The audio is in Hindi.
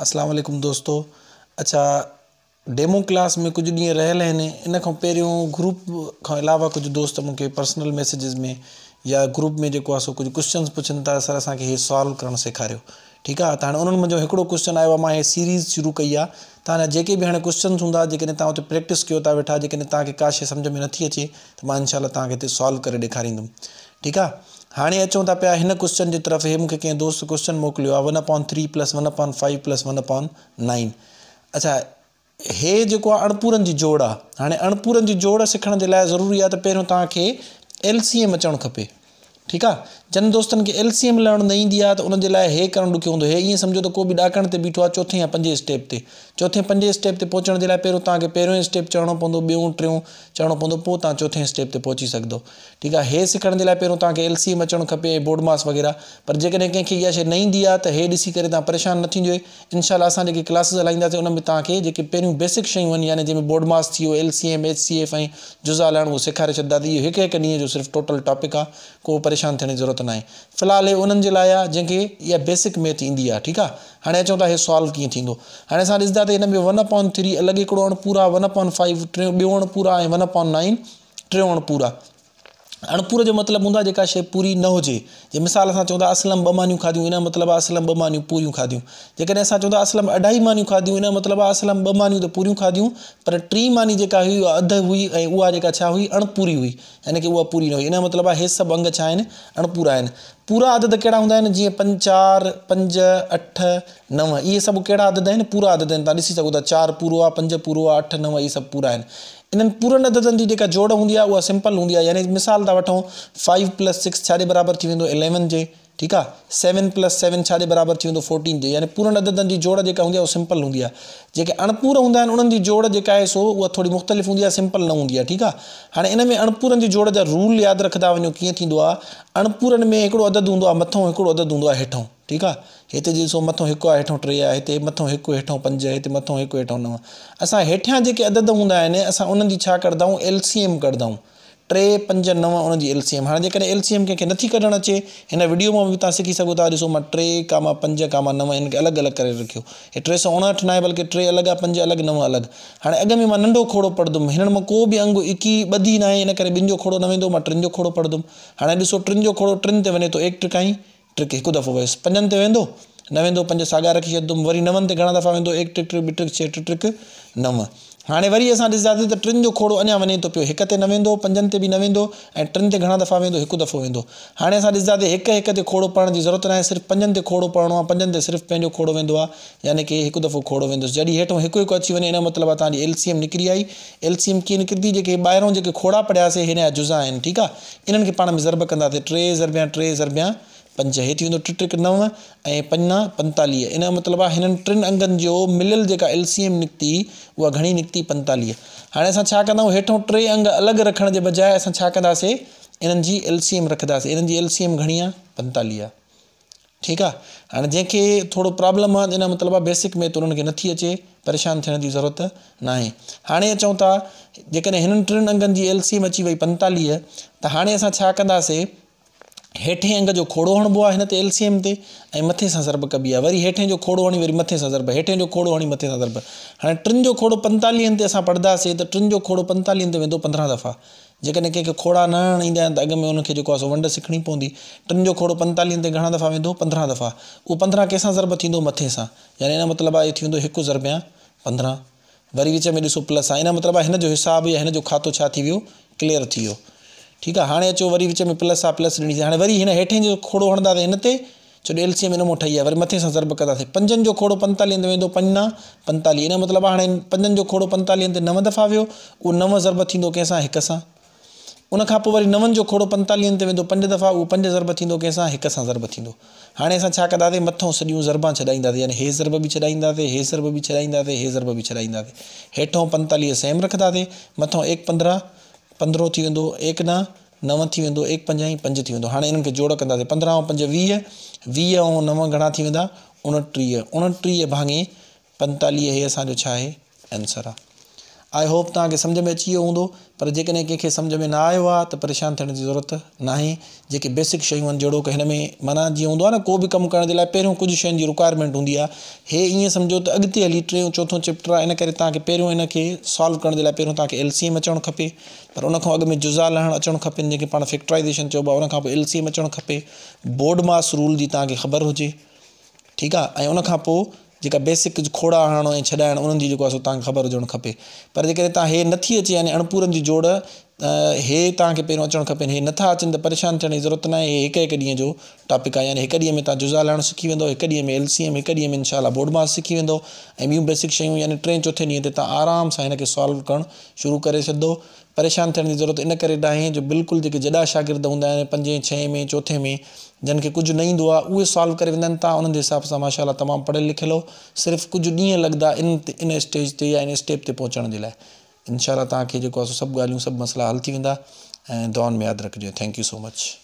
আসসালামু আলাইকুম দোস্তো আচ্ছা ডেমো ক্লাস মে কুজ নি রহেল হে নে ইনকো পেরিউ গ্রুপ কা ইলাওয়া কুজ দোস্ত মুকে পার্সোনাল মেসেজেস মে ইয়া গ্রুপ মে জোকো আসো কুজ কুয়েসচন্স পুছন্দ তা সার আসাকে হে সলভ করন শেখারিও ঠিক আ তা انہن مجو হিকڑو কুয়েস্চন আইয়া মা হে সিরিজ শুরু কিয়া তা না জে কে বি হনে কুয়েসচন্স হুnda জে কেন তা প্র্যাকটিস কিয়া তা ভেঠা জে কেন তা কে কাশে سمجھ মে নতি اچি তা মা ইনশাআল্লাহ তা কে সলভ করে দেখারি দুম ঠিক আ हाँ अचूं था पिया हिन क्वेश्चन जे तरफ़ हे मूंखे कंहिं दोस्त क्वेश्चन मोकिलियो one upon three plus one upon five plus one upon nine अच्छा हे जो आहे की जी जोड़ आहे हाणे अणपूरनि जी जोड़ सीखने के लिए ज़रूरी है त पहिरियों तव्हांखे एल सी एम अचणु खपे ठीकु आहे जन दोस्तनि के एलसीएम लहणु न ईंदी आहे त उन जे लाइ हे करणु ॾुखियो हूंदो हे ईअं सम्झो त को बि ॾाकण ते बीठो आहे चोथें या पंजे स्टेप ते चोथें पंजे स्टेप से पहुचण के लाइ पहिरियों तव्हांखे पहिरियों स्टेप चढ़णो पवंदो ॿियों टियों चढ़णो पवंदो पोइ स्टेप से पहुची सघंदो ठीकु आहे हे सिखण जे लाइ पहिरियों तव्हांखे एलसीएम अच्छा खे बोर्ड वग़ैरह पर जैसे कंहिंखे इहा शइ न ईंदी आहे त हे ॾिसी करे परेशान न इनशाला असां जेके क्लासिस हलाईंदासीं उन में तव्हांखे बेसिक शयूं आहिनि यानी जंहिंमें बोर्ड मास L C M H C F ऐं जुज़ा लहणु वो सेखारे छॾंदासीं इहो ये एक ॾींहं सिर्फ़ टोटल टॉपिक आ को परेशान थे जी ज़रूरत पहुतना आहे फ़िलहालु हे उन्हनि जे लाइ आहे जंहिंखे बेसिक मैथ इंदी है ठीक है हाँ अचूं था हे सॉल्व कीअं हाँ हाणे असां ॾिसंदा त में वन अपॉन थ्री अलग एक अणपूरा वन अपॉन फाइव टियों बो अणपूरा वन अपॉन नाइन टे अणपूरा अणपुर जो मतिलबु हूंदो आहे जेका पूरी न हो जीअं मिसाल अस चवंदा असलम ब मानियूं खाधियूं इन मतलब असलम ब मानियूं पूरियूं खाधियूं जेकॾहिं असां असलम अढाई मानियूं खाधियूं इन मतलब असलम ब मानू तो पूरियूं खाधियूं पर टी मानी जी हुई अध हुई ऐं हुई अणपूरी हुई यानी कि वह पूरी न हुई इन मतलब ये सब अंग छा अणपूरा पूरा आदद कड़ा हूँ आहिनि जीअं पंज चारि अठ नव ये सब कड़ा आदद पूरा आदद आहिनि तव्हां ॾिसी सघो पंज पूरो अठ नव ये सब पूरा इन पूरनि अददनि जी जेका जोड़ हूंदी वह सिंपल हूंदी यानी मिसाल था फाइव प्लस सिक्स छे बराबर बराबरि थी वेंदो इलेवन जे ठीकु आहे सेवन प्लस सेवन छा बराबर फोर्टीन के यानी पूरनि अददनि की जोड़ जेका हूंदी वह उहा सिंपल हूंदी आहे अणपूर हूंदा उन्होंने उन्हनि जी जोड़ जेका सो वह थोड़ी मुख़्तलिफ़ हूंदी आहे सिंपल न हूंदी आहे ठीकु आहे हाणे इन में अणपूरनि जी जोड़ जा रूल याद रखंदा वो कि थींदो आहे अणपूरनि में हिकिड़ो अदद हूंदो आहे मथां अदद हूंदो आहे ठीक है इतने ॾिसो मथां हिकु आहे टे आहे हिते मथां हिकु पंज आहे मतों एक हिकु नव असां हेठियां जेके अदद हूंदा आहिनि असां उन्हनि जी छा कंदा आहियूं टे पंज नव उनजी एल सी एम हाणे जेकॾहिं एल सी एम कंहिंखे नथी कढणु अचे हिन वीडियो में भी तुम सीखी सघो था ॾिसो टे कामा पंज कामा नव हिनखे अलग अलग कर रखियो हे टे सौ उणहठि ना बल्कि टे अलग आ पंज अलग नव अलग हाँ अग में मां नंढो खोड़ो पढ़ंदुमि हिननि मां को भी अंग इकी ॿधी न आहे इन करे खोड़ो न वेंदो मां टिनि जो खोड़ो पढ़ंदुमि हाणे ॾिसो टिनि खोड़ो टिनि ते वञे थो एकटिकाई ट्रिक एक दफ़ो वियुसि पंजनि ते वेंदो न वेंदो पंज साॻा रखी छॾंदुमि वरी नवनि ते घणा दफ़ा वेंदो एक ट्रिक ॿ ट्रिक छह ट्रिक नव हाणे वरी असां ॾिसंदासीं त टिनि जो खोड़ो अञा वञे थो पियो हिक ते न वेंदो पंजनि ते बि न वेंदो ऐं टिनि ते घणा दफ़ा वेंदो हिकु दफ़ो वेंदो हाणे असां ॾिसंदासीं हिक हिक ते खोड़ो पढ़ण जी ज़रूरत न आहे सिर्फ़ु पंजनि ते खोड़ो पढ़णो आहे पंजनि ते सिर्फ़ु पंहिंजो खोड़ो वेंदो आहे यानी की हिकु दफ़ो खोड़ो वेंदुसि जॾहिं हेठो हिकु हिकु अची वञे हिन मतिलबु आहे तव्हांजी एल निकिरी आई एल सी एम कीअं निकिरंदी जेके ॿाहिरों जेके खोड़ा पढ़ियासीं हिन जा जुज़ा आहिनि ठीकु आहे इन्हनि खे पाण में ज़रब कंदासीं टे ज़रबिया टे ज़रबिया पंज हेठि वेंदो टे टे नव ऐं पना पंतालीह इन जो मतिलबु आहे हिननि जो मिलियल जेका एलसीएम निकिती उहा घणी निकिती पंतालीह हाणे असां छा टे अंग अलॻि रखण जे बजाए असां छा कंदासीं एलसीएम रखंदासीं इन एलसीएम घणी आहे पंतालीह ठीकु हाँ हाणे जंहिंखे प्रॉब्लम आहे इन मतिलबु बेसिक में तो उन्होंने नी अचे परेशान थियण जी ज़रूरत न आहे हाणे अचूं था जेकॾहिं अंगन की अंगनि एलसीएम अची वही पंताली तो हाँ अस छा हेठें अंग जो खोड़ो हणबो है हिन ते एलसीएम ते मथे से ज़रब कबी है वरी हेठें जो खोड़ो हणी वरी मथे से ज़रब हेठें जो खोड़ो हणी मथे से ज़रब हाँ टिनि जो खोड़ो पंतालीहनि ते असां पढ़ंदासीं त टिनि जो खोड़ो पंतालीहनि ते वेंदो पंद्रहं दफ़ा जेकॾहिं कंहिंखे खोड़ा न हण ईंदा आहिनि में हुनखे सो वंड सिखणी पवंदी टिनि जो खोड़ो पंतालीहनि ते घणा दफ़ा वो पंद्रह दफ़ा वो पंद्रह कंहिंसां ज़रब थींदो मथे सां यानी हिन मतिलबु आहे थी वेंदो हिकु ज़रबिया पंद्रह वरी विच में ॾिसो प्लस आहे हिन मतलब आहे हिन या हिन जो क्लियर थी ठीक है हाँ अचो वरी विच में प्लस आहे प्लस ॾिनी हाँ वरी हिन हेठें जो खोड़ो हणंदासीं हिन ते छो जो एलसीएम हिन मां ठही आहे वरी मथे सां ज़रब कंदासीं पंजनि जो खोड़ो पंतालीह ते वेंदो पंजा पंतालीह हिन मतिलबु आहे हाणे जो खोड़ो पंतालीह ते नव दफ़ा वो वो नव ज़रब थींदो कंहिंसां हिक वरी नवनि जो खोड़ो पंतालीहनि ते वेंदो पंज दफ़ा वो पंज ज़रब थींदो कंहिंसां हिक सां ज़रब थींदो हाणे असां छा कंदासीं मथां यानी हे ज़रब भी छॾाईंदासीं हे ज़रब भी छॾाईंदासीं हे ज़रब भी छॾाईंदासीं हेठो पंतालीह सेम रखंदासीं मथां एक पंद्रह पंद्रह थी वेंदो एक ना नव थी वेंदो एक पंज ऐं पंज थी वेंदो हाणे इन्हनि जोड़ कंदासीं पंद्रह ऐं पंज वी वीह ऐं नव घड़ा थी वेंदा उणटीह उणटीह भाङे पंतालीह हे असांजो आंसर आहे आई होप तव्हांखे समझ में अची वो हूंदो पर जेकॾहिं कंहिंखे में न आयो आहे परेशान थे ज़रूरत ना जी बेसिक शयूं जड़ो कि की हिन में माना जीअं हूंदो आहे को भी कम करण जे लाइ पहिरियों कुझु रिक्वायरमेंट हूंदी आहे हे ईअं सम्झो त अॻिते हली टियों चौथों चैप्टर आने इन करे तव्हांखे पहिरियों हिनखे सॉल्व करण एल सी एम अचणु खपे पर उनखां अॻु में जुज़ा लहन अचणु खपनि जेके पाण फैक्ट्राइज़ेशन चइबो आहे एल सी एम अचणु खपे बोर्ड रूल की तव्हांखे ख़बर हो ठीकु आहे ऐं जेका बेसिक खोड़ा हणणु ऐं छॾाइणु उन्हनि जी जेको आहे सो तव्हांखे ख़बर हुजणु खपे पर जेकॾहिं तव्हां इहे नथी अचे यानी अणपूरनि जी जोड़ त हे तव्हांखे पहिरियों अचणु खपनि हे नथा अचनि त परेशान थियण जी ज़रूरत न नाहे हिकु हिकु ॾींहं जो टॉपिक आहे यानी हिकु ॾींहं में तव्हां जुज़ा लहणु सिखी वेंदो हिकु ॾींहं में एल सी एम हिकु ॾींहं में इशाह बोड मास सिखी वेंदो ऐं ॿियूं बेसिक शयूं यानी टे चोथे ॾींहं ते तव्हां आराम सां हिनखे सॉल्व करणु शुरू करे छॾंदो परेशान थियण जी ज़रूरत इन करे न आहे जो बिल्कुलु जेके जॾहिं शागिर्द हूंदा आहिनि पंजे छहें में चोथे में जिन खे कुझु न ईंदो आहे उहे सॉल्व करे वेंदा आहिनि तव्हां उन्हनि जे हिसाब सां माशाला तमामु पढ़ियलु लिखियलु सिर्फ़ु कुझु ॾींहं लॻंदा इन इन स्टेज ते या इन स्टेप ते पहुचण जे लाइ इनशाला तक सब गाल सब मसला हल वा ए दुआन में याद रखें थैंक यू सो मच